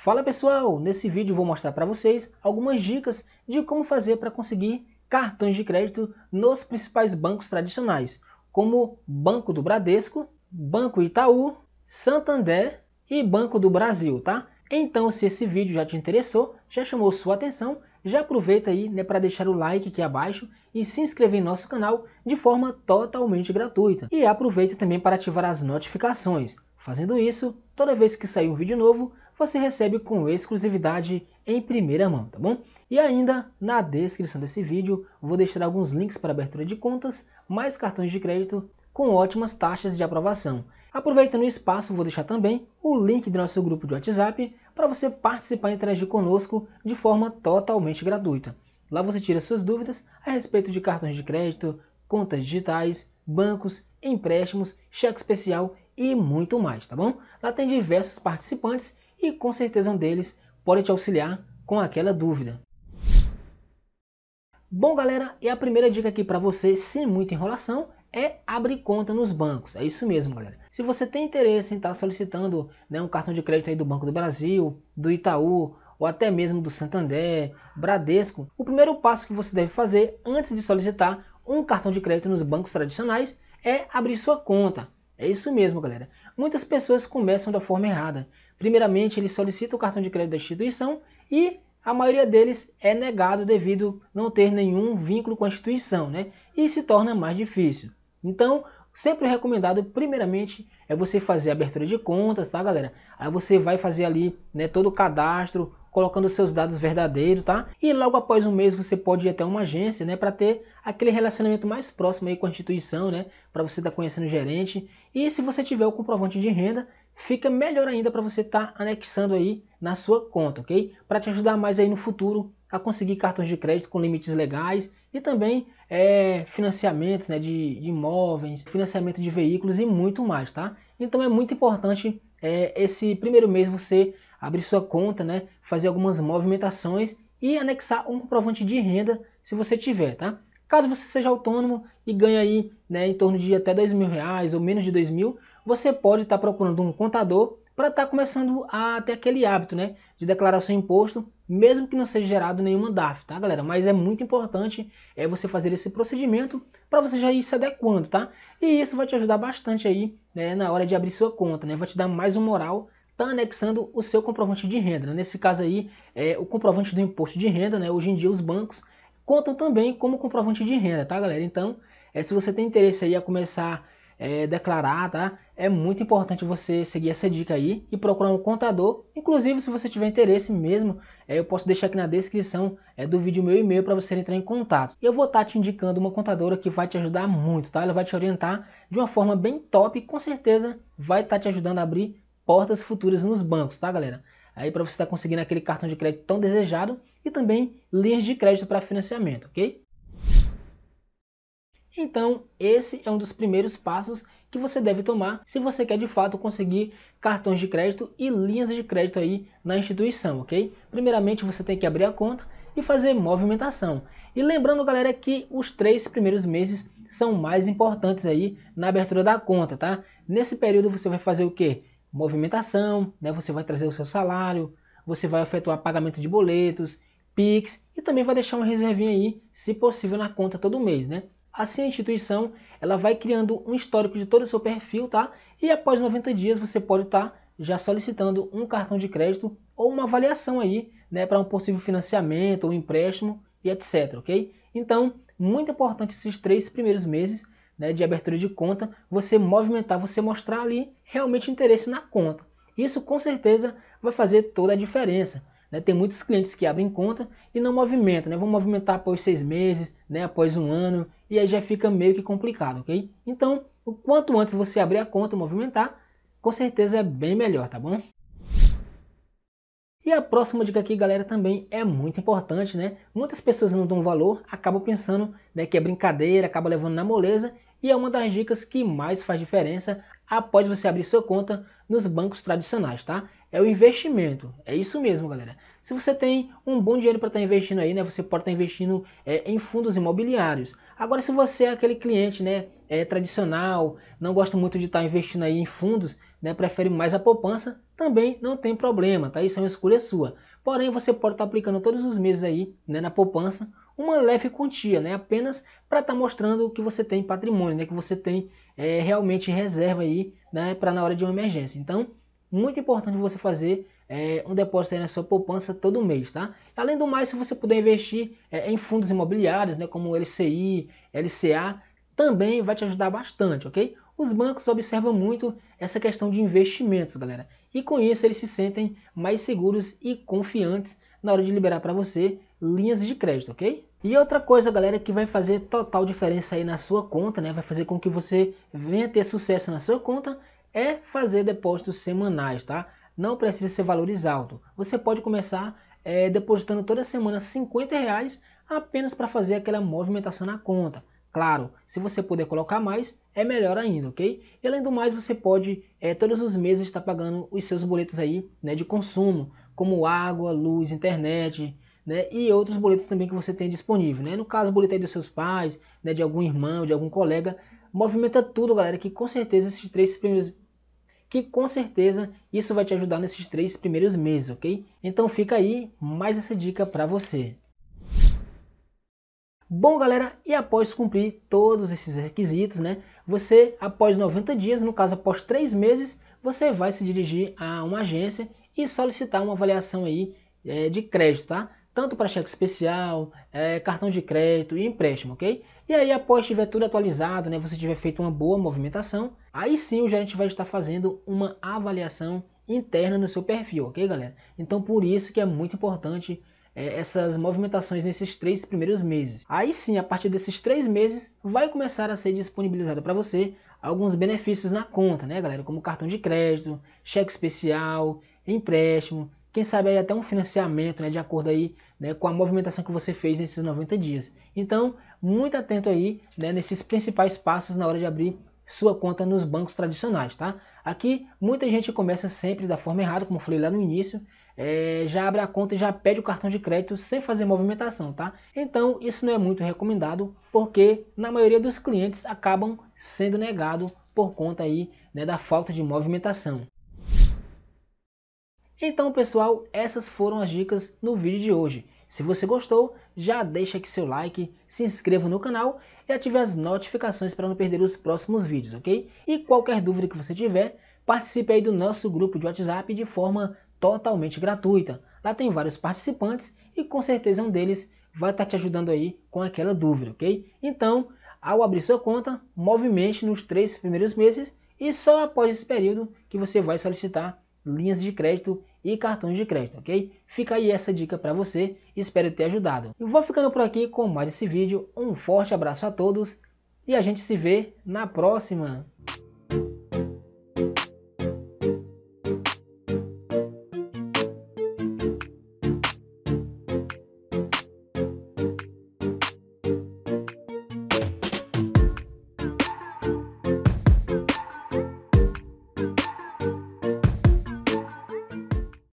Fala pessoal, nesse vídeo vou mostrar para vocês algumas dicas de como fazer para conseguir cartões de crédito nos principais bancos tradicionais, como Banco do Bradesco, Banco Itaú, Santander e Banco do Brasil, tá? Então, se esse vídeo já te interessou, já chamou sua atenção, já aproveita aí né, para deixar o like aqui abaixo e se inscrever em nosso canal de forma totalmente gratuita. E aproveita também para ativar as notificações. Fazendo isso, toda vez que sair um vídeo novo, você recebe com exclusividade em primeira mão, tá bom? E ainda, na descrição desse vídeo, vou deixar alguns links para abertura de contas, mais cartões de crédito com ótimas taxas de aprovação. Aproveitando o espaço, vou deixar também o link do nosso grupo de WhatsApp para você participar e interagir conosco de forma totalmente gratuita. Lá você tira suas dúvidas a respeito de cartões de crédito, contas digitais, bancos, empréstimos, cheque especial e muito mais, tá bom? Lá tem diversos participantes e com certeza um deles pode te auxiliar com aquela dúvida. Bom galera, e a primeira dica aqui para você, sem muita enrolação, é abrir conta nos bancos. É isso mesmo, galera. Se você tem interesse em estar tá solicitando né, um cartão de crédito aí do Banco do Brasil, do Itaú ou até mesmo do Santander, Bradesco, o primeiro passo que você deve fazer antes de solicitar um cartão de crédito nos bancos tradicionais é abrir sua conta. É isso mesmo, galera muitas pessoas começam da forma errada. Primeiramente, eles solicitam o cartão de crédito da instituição e a maioria deles é negado devido não ter nenhum vínculo com a instituição, né? E se torna mais difícil. Então, sempre recomendado, primeiramente, é você fazer a abertura de contas, tá, galera? Aí você vai fazer ali, né, todo o cadastro, colocando seus dados verdadeiros, tá? E logo após um mês você pode ir até uma agência, né, para ter aquele relacionamento mais próximo aí com a instituição, né, para você estar tá conhecendo o gerente e se você tiver o comprovante de renda, fica melhor ainda para você estar tá anexando aí na sua conta, ok? Para te ajudar mais aí no futuro a conseguir cartões de crédito com limites legais e também é, financiamento né, de, de, imóveis, financiamento de veículos e muito mais, tá? Então é muito importante é, esse primeiro mês você abrir sua conta, né, fazer algumas movimentações e anexar um comprovante de renda se você tiver, tá? Caso você seja autônomo e ganhe aí né, em torno de até 10 mil reais ou menos de 2 mil, você pode estar tá procurando um contador para estar tá começando a ter aquele hábito né, de declarar seu imposto, mesmo que não seja gerado nenhuma DAF, tá galera? Mas é muito importante é você fazer esse procedimento para você já ir se adequando, tá? E isso vai te ajudar bastante aí né, na hora de abrir sua conta, né? Vai te dar mais um moral tá anexando o seu comprovante de renda. Né? Nesse caso aí, é o comprovante do imposto de renda. Né? Hoje em dia, os bancos contam também como comprovante de renda, tá galera? Então, é, se você tem interesse aí a começar a é, declarar, tá? É muito importante você seguir essa dica aí e procurar um contador. Inclusive, se você tiver interesse mesmo, é, eu posso deixar aqui na descrição é, do vídeo meu e-mail para você entrar em contato. E eu vou estar tá te indicando uma contadora que vai te ajudar muito, tá? Ela vai te orientar de uma forma bem top e com certeza vai estar tá te ajudando a abrir portas futuras nos bancos, tá galera? aí para você estar tá conseguindo aquele cartão de crédito tão desejado e também linhas de crédito para financiamento, ok? Então, esse é um dos primeiros passos que você deve tomar se você quer de fato conseguir cartões de crédito e linhas de crédito aí na instituição, ok? Primeiramente, você tem que abrir a conta e fazer movimentação. E lembrando, galera, que os três primeiros meses são mais importantes aí na abertura da conta, tá? Nesse período você vai fazer o quê? movimentação, né? Você vai trazer o seu salário, você vai efetuar pagamento de boletos, PIX e também vai deixar uma reservinha aí, se possível, na conta todo mês, né? Assim a instituição, ela vai criando um histórico de todo o seu perfil, tá? E após 90 dias você pode estar tá já solicitando um cartão de crédito ou uma avaliação aí, né, para um possível financiamento ou empréstimo e etc, OK? Então, muito importante esses três primeiros meses né, de abertura de conta, você movimentar, você mostrar ali realmente interesse na conta. Isso com certeza vai fazer toda a diferença. Né? Tem muitos clientes que abrem conta e não movimentam, né? vão movimentar após seis meses, né? após um ano, e aí já fica meio que complicado, ok? Então, o quanto antes você abrir a conta e movimentar, com certeza é bem melhor, tá bom? E a próxima dica aqui, galera, também é muito importante, né? Muitas pessoas não dão valor, acabam pensando né, que é brincadeira, acabam levando na moleza e é uma das dicas que mais faz diferença após você abrir sua conta nos bancos tradicionais, tá? É o investimento, é isso mesmo, galera. Se você tem um bom dinheiro para estar tá investindo aí, né, você pode estar tá investindo é, em fundos imobiliários. Agora, se você é aquele cliente, né, é tradicional, não gosta muito de estar tá investindo aí em fundos, né, prefere mais a poupança, também não tem problema, tá? Isso é uma escolha sua. Porém, você pode estar tá aplicando todos os meses aí, né, na poupança uma leve quantia, né? apenas para estar tá mostrando que você tem patrimônio, né? que você tem é, realmente reserva aí né? para na hora de uma emergência. Então, muito importante você fazer é, um depósito aí na sua poupança todo mês, tá? Além do mais, se você puder investir é, em fundos imobiliários, né, como LCI, LCA, também vai te ajudar bastante, ok? Os bancos observam muito essa questão de investimentos, galera. E com isso eles se sentem mais seguros e confiantes na hora de liberar para você linhas de crédito, ok? E outra coisa, galera, que vai fazer total diferença aí na sua conta, né? Vai fazer com que você venha ter sucesso na sua conta é fazer depósitos semanais, tá? Não precisa ser valores altos. Você pode começar é, depositando toda semana 50 reais apenas para fazer aquela movimentação na conta. Claro, se você puder colocar mais, é melhor ainda, ok? E além do mais, você pode é, todos os meses estar tá pagando os seus boletos aí né, de consumo, como água, luz, internet, né, e outros boletos também que você tem disponível. Né? No caso, o boleto aí dos seus pais, né, de algum irmão, de algum colega, movimenta tudo, galera, que com certeza esses três primeiros que com certeza isso vai te ajudar nesses três primeiros meses, ok? Então fica aí mais essa dica para você. Bom, galera, e após cumprir todos esses requisitos, né? Você, após 90 dias, no caso após três meses, você vai se dirigir a uma agência e solicitar uma avaliação aí é, de crédito, tá? tanto para cheque especial, é, cartão de crédito e empréstimo, ok? E aí, após tiver tudo atualizado, né, você tiver feito uma boa movimentação, aí sim o gerente vai estar fazendo uma avaliação interna no seu perfil, ok, galera? Então, por isso que é muito importante é, essas movimentações nesses três primeiros meses. Aí sim, a partir desses três meses, vai começar a ser disponibilizado para você alguns benefícios na conta, né, galera? Como cartão de crédito, cheque especial, empréstimo quem sabe aí até um financiamento, né, de acordo aí né, com a movimentação que você fez nesses 90 dias. Então, muito atento aí né, nesses principais passos na hora de abrir sua conta nos bancos tradicionais, tá? Aqui, muita gente começa sempre da forma errada, como eu falei lá no início, é, já abre a conta e já pede o cartão de crédito sem fazer movimentação, tá? Então, isso não é muito recomendado, porque na maioria dos clientes acabam sendo negado por conta aí né, da falta de movimentação. Então, pessoal, essas foram as dicas no vídeo de hoje. Se você gostou, já deixa aqui seu like, se inscreva no canal e ative as notificações para não perder os próximos vídeos, ok? E qualquer dúvida que você tiver, participe aí do nosso grupo de WhatsApp de forma totalmente gratuita. Lá tem vários participantes e com certeza um deles vai estar te ajudando aí com aquela dúvida, ok? Então, ao abrir sua conta, movimente nos três primeiros meses e só após esse período que você vai solicitar linhas de crédito e cartões de crédito, ok? Fica aí essa dica para você, espero ter ajudado. Eu vou ficando por aqui com mais esse vídeo, um forte abraço a todos e a gente se vê na próxima.